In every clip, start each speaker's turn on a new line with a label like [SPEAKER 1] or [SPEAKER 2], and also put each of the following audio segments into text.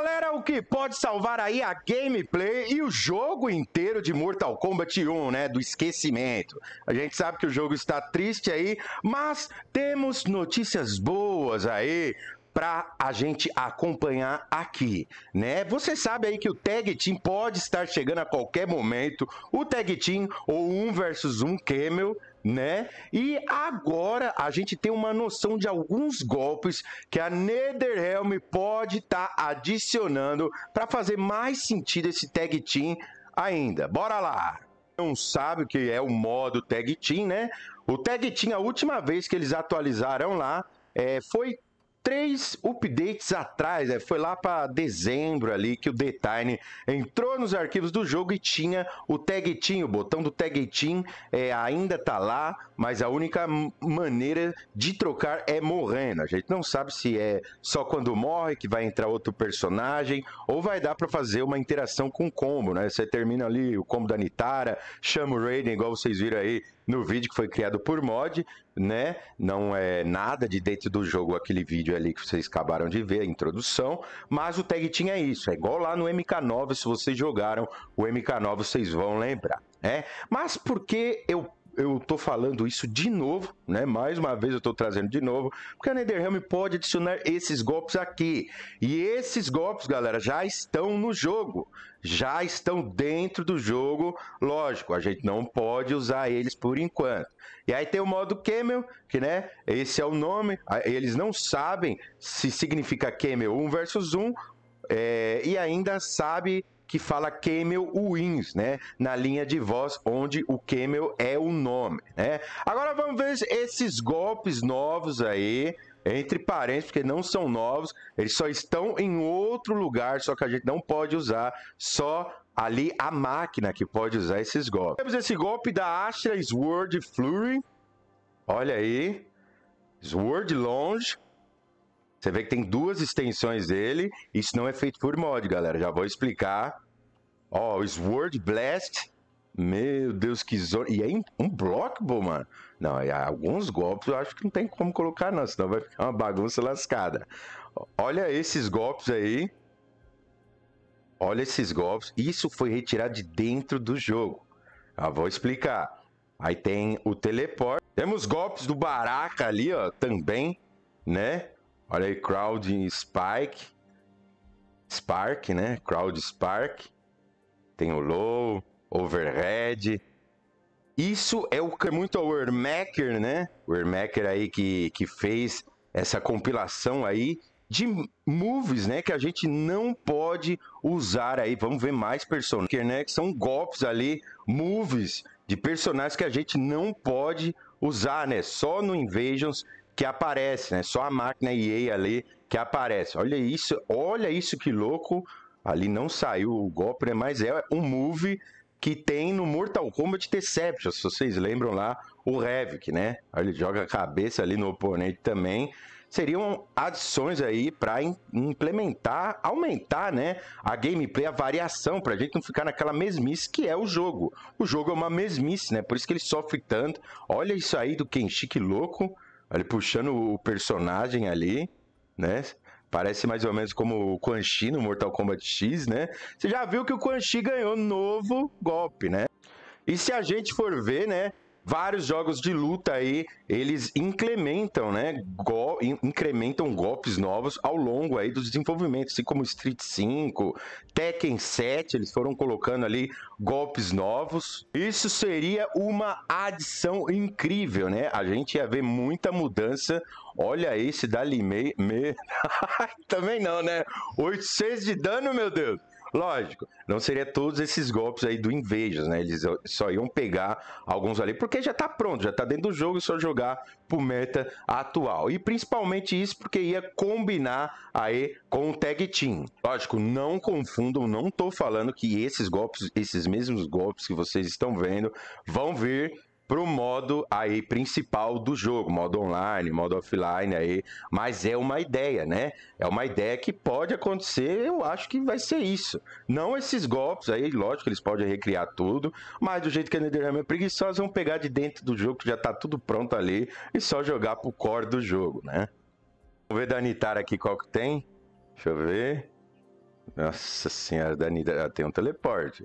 [SPEAKER 1] Galera, o que pode salvar aí a gameplay e o jogo inteiro de Mortal Kombat 1, né? Do esquecimento. A gente sabe que o jogo está triste aí, mas temos notícias boas aí para a gente acompanhar aqui, né? Você sabe aí que o Tag Team pode estar chegando a qualquer momento, o Tag Team ou um versus um Camel, né? E agora a gente tem uma noção de alguns golpes que a Netherrealm pode estar tá adicionando para fazer mais sentido esse Tag Team ainda. Bora lá! Não sabe o que é o modo Tag Team, né? O Tag Team, a última vez que eles atualizaram lá, é, foi três updates atrás, é, foi lá para dezembro ali que o detainer entrou nos arquivos do jogo e tinha o Tag Team, o botão do Tag Team é, ainda tá lá, mas a única maneira de trocar é morrendo. A gente não sabe se é só quando morre que vai entrar outro personagem ou vai dar para fazer uma interação com combo, né? Você termina ali o combo da Nitara, chama o Raiden, igual vocês viram aí, no vídeo que foi criado por mod, né? Não é nada de dentro do jogo aquele vídeo ali que vocês acabaram de ver, a introdução, mas o tag tinha é isso, é igual lá no MK9, se vocês jogaram o MK9, vocês vão lembrar, né? Mas por que eu eu tô falando isso de novo, né? Mais uma vez eu tô trazendo de novo, porque a NetherRealm pode adicionar esses golpes aqui. E esses golpes, galera, já estão no jogo. Já estão dentro do jogo, lógico, a gente não pode usar eles por enquanto. E aí tem o modo Camel, que né, esse é o nome, ah, eles não sabem se significa Camel 1 versus 1, é, e ainda sabe que fala Camel Wins, né? Na linha de voz, onde o Camel é o nome, né? Agora vamos ver esses golpes novos aí entre parênteses, porque não são novos, eles só estão em outro lugar, só que a gente não pode usar, só ali a máquina que pode usar esses golpes. Temos esse golpe da Astra Sword Flurry, olha aí, Sword Longe, você vê que tem duas extensões dele. Isso não é feito por mod, galera. Já vou explicar. Ó, o Sword Blast. Meu Deus, que zona. E é um bloco, pô, mano. Não, é, alguns golpes eu acho que não tem como colocar, não. Senão vai ficar uma bagunça lascada. Olha esses golpes aí. Olha esses golpes. Isso foi retirado de dentro do jogo. Já vou explicar. Aí tem o teleporte. Temos golpes do Baraka ali, ó, também, né? Olha aí, Crowd Spike. Spark, né? Crowd Spark. Tem o Low, Overhead. Isso é o que muito é o Ermaker, né? O Ermaker aí que, que fez essa compilação aí de moves, né, que a gente não pode usar aí. Vamos ver mais personagens, né, que são golpes ali, moves de personagens que a gente não pode usar, né? Só no Invasions que aparece, né? Só a máquina EA ali que aparece. Olha isso, olha isso que louco. Ali não saiu o golpe, né? Mas é um move que tem no Mortal Kombat Deception, se vocês lembram lá, o Havoc, né? Ele joga a cabeça ali no oponente também. Seriam adições aí para implementar, aumentar, né, a gameplay, a variação, para a gente não ficar naquela mesmice que é o jogo. O jogo é uma mesmice, né? Por isso que ele sofre tanto. Olha isso aí do Kenshi, que louco. Ele puxando o personagem ali, né? Parece mais ou menos como o Quan Chi no Mortal Kombat X, né? Você já viu que o Quan Chi ganhou um novo golpe, né? E se a gente for ver, né? vários jogos de luta aí, eles incrementam, né? Go incrementam golpes novos ao longo aí dos desenvolvimentos, assim como Street 5, Tekken 7, eles foram colocando ali golpes novos. Isso seria uma adição incrível, né? A gente ia ver muita mudança. Olha esse da Limei, me... também não, né? 800 de dano, meu Deus. Lógico, não seria todos esses golpes aí do Invejas, né? Eles só iam pegar alguns ali, porque já tá pronto, já tá dentro do jogo, é só jogar pro meta atual. E principalmente isso porque ia combinar aí com o Tag Team. Lógico, não confundam, não tô falando que esses golpes, esses mesmos golpes que vocês estão vendo, vão vir pro modo aí principal do jogo, modo online, modo offline aí, mas é uma ideia, né? É uma ideia que pode acontecer, eu acho que vai ser isso. Não esses golpes aí, lógico, eles podem recriar tudo, mas do jeito que a Netherrealm é preguiçosa, vão pegar de dentro do jogo que já tá tudo pronto ali e só jogar pro core do jogo, né? Vamos ver da Anitar aqui qual que tem. Deixa eu ver. Nossa senhora, da Anitar ah, tem um teleporte.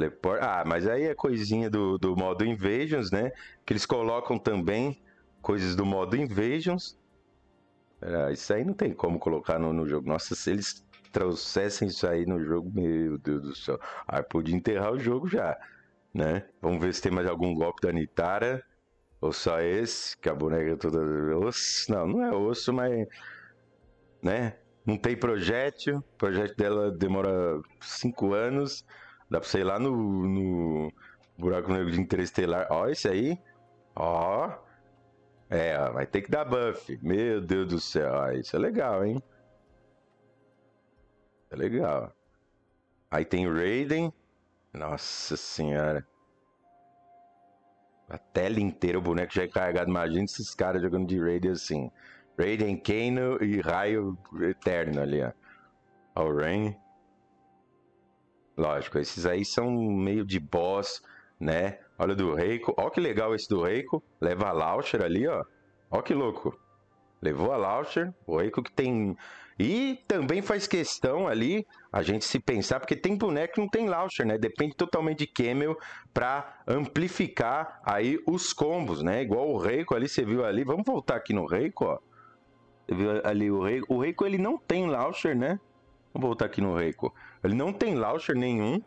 [SPEAKER 1] Teleport. Ah, mas aí é coisinha do, do modo Invasions, né? Que eles colocam também coisas do modo Invasions. Ah, isso aí não tem como colocar no, no jogo. Nossa, se eles trouxessem isso aí no jogo, meu Deus do céu. Aí ah, podia enterrar o jogo já, né? Vamos ver se tem mais algum golpe da Nitara. Ou só esse, que a boneca toda. Osso. Não, não é osso, mas. Né? Não tem projétil. O projeto dela demora 5 anos. Dá pra você ir lá no, no buraco negro de interestelar. Ó, esse aí. Ó. É, ó, vai ter que dar buff. Meu Deus do céu. Ó, isso é legal, hein? É legal. Aí tem o Raiden. Nossa senhora. A tela inteira, o boneco já é carregado. Imagina esses caras jogando de Raiden assim. Raiden, Kano e Raio Eterno ali, ó. Ó o Rain. Lógico, esses aí são meio de boss, né? Olha o do Reiko. Ó que legal esse do Reiko. Leva a Lauscher ali, ó. Ó que louco. Levou a laucher O Reiko que tem... E também faz questão ali a gente se pensar, porque tem boneco que não tem laucher né? Depende totalmente de Camel para amplificar aí os combos, né? Igual o Reiko ali, você viu ali. Vamos voltar aqui no Reiko, ó. Você viu ali o Reiko. O Reiko ele não tem laucher né? Vamos voltar aqui no Reiko. Ele não tem launcher nenhum.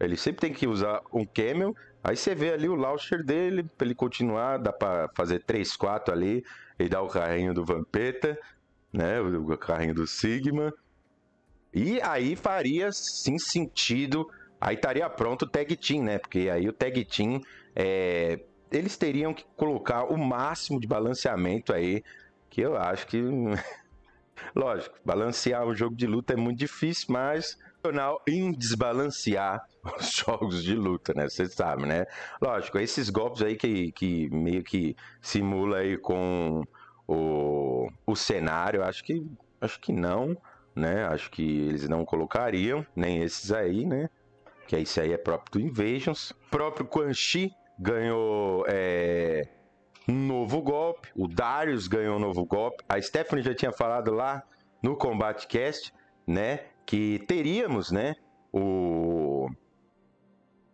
[SPEAKER 1] Ele sempre tem que usar um camel. Aí você vê ali o launcher dele, pra ele continuar. Dá pra fazer 3, 4 ali. E dar o carrinho do Vampeta, né? O carrinho do Sigma. E aí faria sim sentido. Aí estaria pronto o tag team, né? Porque aí o tag team é... Eles teriam que colocar o máximo de balanceamento aí. Que eu acho que Lógico, balancear um jogo de luta é muito difícil, mas é em desbalancear os jogos de luta, né? Você sabe, né? Lógico, esses golpes aí que, que meio que simula aí com o, o cenário, acho que acho que não, né? Acho que eles não colocariam, nem esses aí, né? Que esse aí é próprio do Invasions. O próprio Quan Chi ganhou. É um novo golpe. O Darius ganhou um novo golpe. A Stephanie já tinha falado lá no Combat Cast, né? Que teríamos, né? O,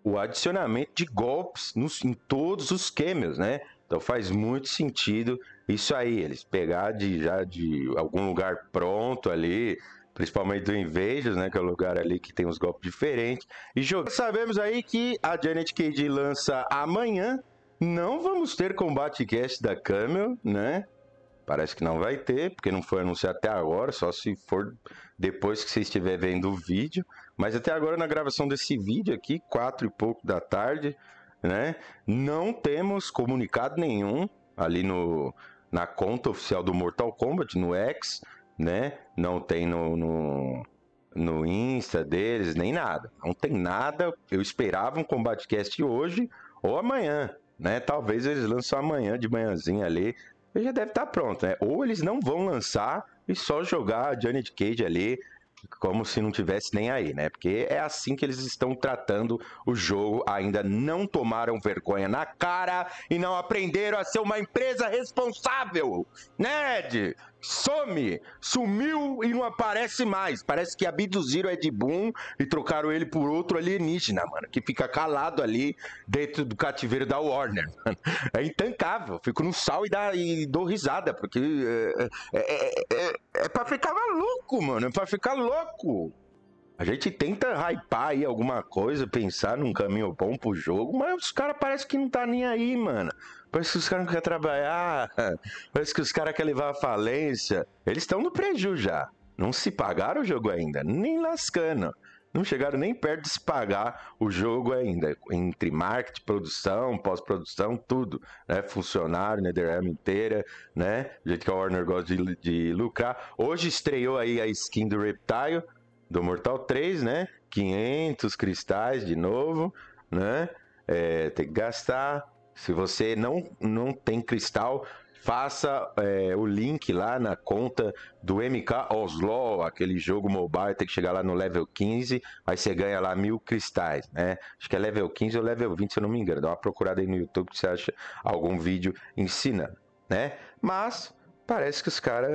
[SPEAKER 1] o adicionamento de golpes nos, em todos os camels, né? Então faz muito sentido isso aí, eles pegar de já de algum lugar pronto ali, principalmente do Invejos, né, que é o lugar ali que tem uns golpes diferentes e jogar. Sabemos aí que a Janet Cage lança amanhã não vamos ter combate cast da Camel, né? Parece que não vai ter, porque não foi anunciado até agora, só se for depois que você estiver vendo o vídeo. Mas até agora, na gravação desse vídeo aqui, quatro e pouco da tarde, né? Não temos comunicado nenhum ali no, na conta oficial do Mortal Kombat, no X, né? Não tem no, no, no Insta deles, nem nada. Não tem nada. Eu esperava um cast hoje ou amanhã, né? Talvez eles lançam amanhã de manhãzinha ali. Ele já deve estar tá pronto, né? Ou eles não vão lançar e só jogar a Janet Cage ali como se não tivesse nem aí, né? Porque é assim que eles estão tratando o jogo. Ainda não tomaram vergonha na cara e não aprenderam a ser uma empresa responsável, né, Ed? some, sumiu e não aparece mais. Parece que abduziram Ed Boon e trocaram ele por outro alienígena, mano, que fica calado ali dentro do cativeiro da Warner. Mano. É intancável, fico no sal e, dá, e dou risada, porque é, é, é, é, é pra ficar maluco, mano, é pra ficar louco. A gente tenta hypar aí alguma coisa, pensar num caminho bom pro jogo, mas os caras parece que não tá nem aí, mano. Parece que os caras não querem trabalhar, parece que os caras querem levar a falência. Eles estão no prejuízo já. Não se pagaram o jogo ainda, nem lascando. Não chegaram nem perto de se pagar o jogo ainda. Entre marketing, produção, pós-produção, tudo. Né? Funcionário, NetherRealm né? inteira, né? Do jeito que a Warner gosta de, de lucrar. Hoje estreou aí a skin do Reptile do Mortal 3, né? 500 cristais de novo, né? É, tem que gastar. Se você não, não tem cristal, faça é, o link lá na conta do MK Oslo, aquele jogo mobile, tem que chegar lá no level 15, aí você ganha lá mil cristais, né? Acho que é level 15 ou level 20, se eu não me engano. Dá uma procurada aí no YouTube que você acha algum vídeo ensinando, né? Mas parece que os caras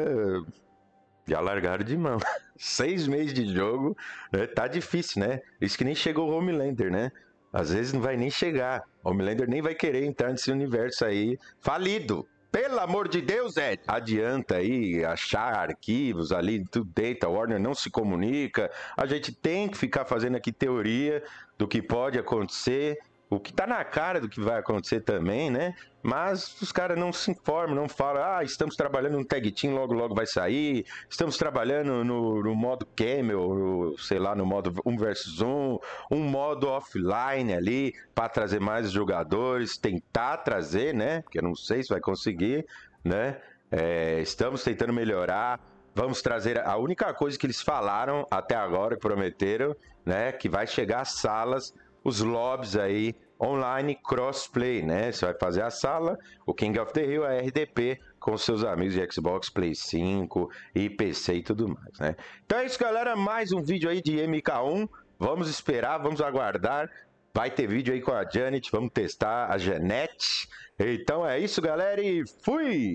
[SPEAKER 1] já largaram de mão. seis meses de jogo, né? tá difícil, né? Isso que nem chegou o Homelander, né? Às vezes não vai nem chegar. O Homelander nem vai querer entrar nesse universo aí falido. Pelo amor de Deus, Ed! Adianta aí achar arquivos ali, tudo data, Warner não se comunica. A gente tem que ficar fazendo aqui teoria do que pode acontecer o que tá na cara do que vai acontecer também, né? Mas os caras não se informam, não falam, ah, estamos trabalhando no tag team, logo logo vai sair, estamos trabalhando no, no modo camel, sei lá, no modo 1 um versus 1, um, um modo offline ali, para trazer mais jogadores, tentar trazer, né? Porque eu não sei se vai conseguir, né? É, estamos tentando melhorar, vamos trazer a única coisa que eles falaram até agora, que prometeram, né? Que vai chegar às salas os lobbies aí online crossplay, né? Você vai fazer a sala, o King of the Hill, a RDP, com seus amigos de Xbox, Play 5 e PC e tudo mais, né? Então é isso, galera. Mais um vídeo aí de MK1. Vamos esperar, vamos aguardar. Vai ter vídeo aí com a Janet, vamos testar a Genet Então é isso, galera, e fui!